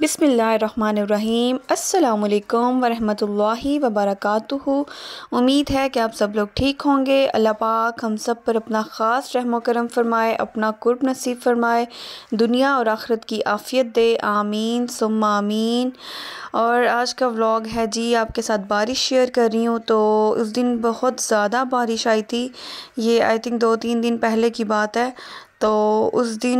बिसमीम् अल्लाम वरहमतुल्लाहि वबरकातुहु उम्मीद है कि आप सब लोग ठीक होंगे अल्लाह पाक हम सब पर अपना ख़ास रहम करम फरमाए अपना कुर्ब नसीब फरमाए दुनिया और आखरत की आफ़ियत दे आमीन सुम आमीन और आज का व्लॉग है जी आपके साथ बारिश शेयर कर रही हूँ तो उस दिन बहुत ज़्यादा बारिश आई थी ये आई थिंक दो तीन दिन पहले की बात है तो उस दिन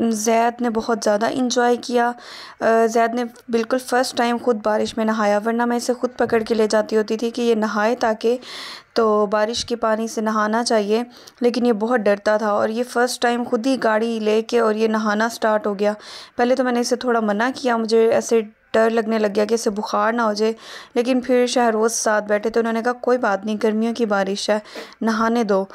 जैद ने बहुत ज़्यादा इंजॉय किया जैद ने बिल्कुल फ़र्स्ट टाइम ख़ुद बारिश में नहाया वरना मैं इसे ख़ुद पकड़ के ले जाती होती थी कि ये नहाए ताकि तो बारिश के पानी से नहाना चाहिए लेकिन ये बहुत डरता था और ये फ़र्स्ट टाइम ख़ुद ही गाड़ी ले और ये नहाना स्टार्ट हो गया पहले तो मैंने इसे थोड़ा मना किया मुझे ऐसे डर लगने लग गया कि इसे बुखार ना हो जाए लेकिन फिर शहरोज साथ बैठे तो उन्होंने कहा कोई बात नहीं गर्मियों की बारिश है नहाने दो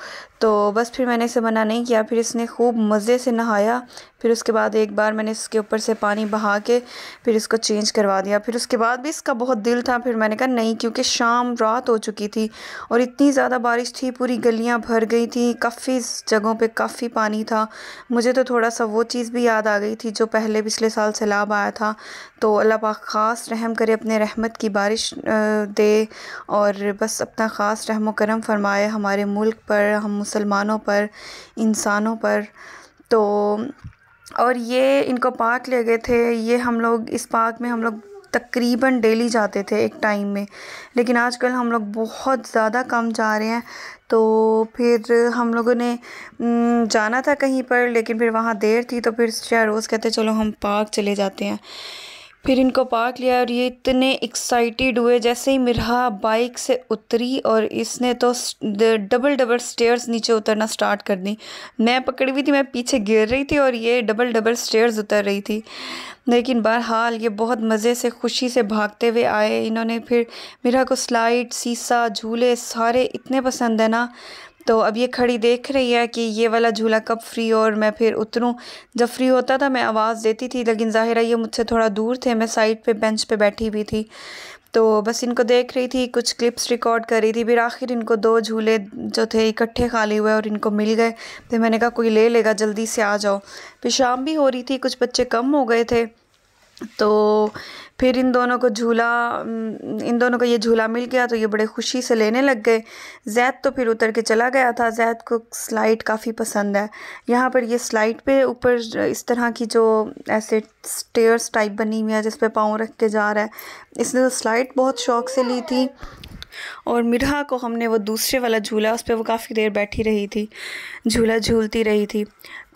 तो बस फिर मैंने इसे मना नहीं किया फिर इसने खूब मज़े से नहाया फिर उसके बाद एक बार मैंने इसके ऊपर से पानी बहा के फिर इसको चेंज करवा दिया फिर उसके बाद भी इसका बहुत दिल था फिर मैंने कहा नहीं क्योंकि शाम रात हो चुकी थी और इतनी ज़्यादा बारिश थी पूरी गलियां भर गई थी काफ़ी जगहों पे काफ़ी पानी था मुझे तो थोड़ा सा वो चीज़ भी याद आ गई थी जो पहले पिछले साल सैलाब आया था तो अल्लाह पाक ख़ास रहम करे अपने रहमत की बारिश दे और बस अपना ख़ास रहम करम फरमाए हमारे मुल्क पर हम मुसलमानों पर इंसानों पर तो और ये इनको पार्क ले गए थे ये हम लोग इस पार्क में हम लोग तकरीबन डेली जाते थे एक टाइम में लेकिन आजकल हम लोग बहुत ज़्यादा कम जा रहे हैं तो फिर हम लोगों ने जाना था कहीं पर लेकिन फिर वहाँ देर थी तो फिर शहरोज़ रोज़ कहते चलो हम पार्क चले जाते हैं फिर इनको पार्क लिया और ये इतने एक्साइटेड हुए जैसे ही मिरहा बाइक से उतरी और इसने तो डबल डबल स्टेयर्स नीचे उतरना स्टार्ट कर दी मैं पकड़ी हुई थी मैं पीछे गिर रही थी और ये डबल डबल स्टेयर्स उतर रही थी लेकिन बहरहाल ये बहुत मज़े से खुशी से भागते हुए आए इन्होंने फिर मिरहा को स्लाइड सीसा झूले सारे इतने पसंद है ना तो अब ये खड़ी देख रही है कि ये वाला झूला कब फ्री हो और मैं फिर उतरूँ जब फ्री होता था मैं आवाज़ देती थी लेकिन ज़ाहिर है ये मुझसे थोड़ा दूर थे मैं साइड पे बेंच पे बैठी हुई थी तो बस इनको देख रही थी कुछ क्लिप्स रिकॉर्ड कर रही थी फिर आखिर इनको दो झूले जो थे इकट्ठे खाली हुए और इनको मिल गए फिर मैंने कहा कोई ले लेगा जल्दी से आ जाओ फिर शाम भी हो रही थी कुछ बच्चे कम हो गए थे तो फिर इन दोनों को झूला इन दोनों को ये झूला मिल गया तो ये बड़े खुशी से लेने लग गए जैद तो फिर उतर के चला गया था जैद को स्लाइड काफ़ी पसंद है यहाँ पर ये स्लाइड पे ऊपर इस तरह की जो ऐसे स्टेयर्स टाइप बनी हुई है जिस पे पाँव रख के जा रहा है इसने तो स्लाइड बहुत शौक से ली थी और मिरहा को हमने वो दूसरे वाला झूला उस पर वो काफ़ी देर बैठी रही थी झूला झूलती रही थी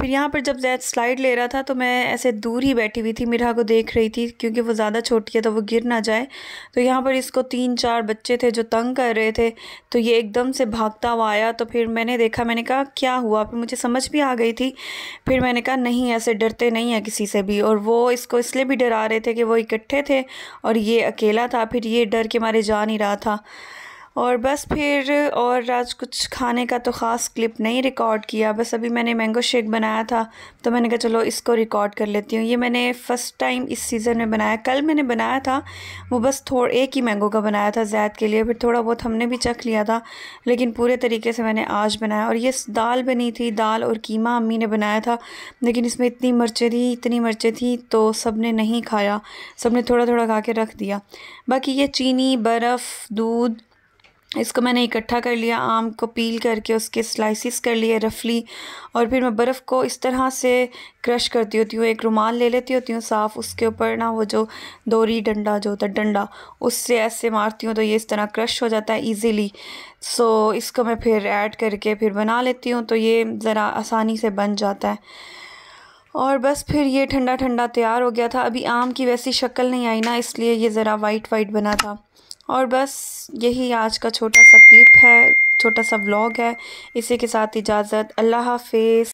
फिर यहाँ पर जब जैद स्लाइड ले रहा था तो मैं ऐसे दूर ही बैठी हुई थी मिरहा को देख रही थी क्योंकि वो ज़्यादा छोटी है तो वो गिर ना जाए तो यहाँ पर इसको तीन चार बच्चे थे जो तंग कर रहे थे तो ये एकदम से भागता हुआ आया तो फिर मैंने देखा मैंने कहा क्या हुआ फिर मुझे समझ भी आ गई थी फिर मैंने कहा नहीं ऐसे डरते नहीं हैं किसी से भी और वो इसको इसलिए भी डरा रहे थे कि वो इकट्ठे थे और ये अकेला था फिर ये डर के मारे जा नहीं रहा था और बस फिर और आज कुछ खाने का तो ख़ास क्लिप नहीं रिकॉर्ड किया बस अभी मैंने मैंगो शेक बनाया था तो मैंने कहा चलो इसको रिकॉर्ड कर लेती हूँ ये मैंने फ़र्स्ट टाइम इस सीज़न में बनाया कल मैंने बनाया था वो बस थोड़ा एक ही मैंगो का बनाया था ज़ैद के लिए फिर थोड़ा बहुत हमने भी चख लिया था लेकिन पूरे तरीके से मैंने आज बनाया और ये दाल बनी थी दाल और कीमा अम्मी ने बनाया था लेकिन इसमें इतनी मिर्चें थी इतनी मिर्चें थी तो सब ने नहीं खाया सब ने थोड़ा थोड़ा खा के रख दिया बाकी ये चीनी बर्फ़ दूध इसको मैंने इकट्ठा कर लिया आम को पील करके उसके स्लाइसिस कर लिए रफली और फिर मैं बर्फ़ को इस तरह से क्रश करती होती हूँ एक रुमाल ले लेती होती हूँ साफ़ उसके ऊपर ना वो जो दोरी डंडा जो होता है डंडा उससे ऐसे मारती हूँ तो ये इस तरह क्रश हो जाता है इजीली सो इसको मैं फिर ऐड करके फिर बना लेती हूँ तो ये ज़रा आसानी से बन जाता है और बस फिर ये ठंडा ठंडा तैयार हो गया था अभी आम की वैसी शक्ल नहीं आई ना इसलिए ये ज़रा वाइट वाइट बना था और बस यही आज का छोटा सा क्लिप है छोटा सा व्लॉग है इसी के साथ इजाज़त अल्लाह हाफिज़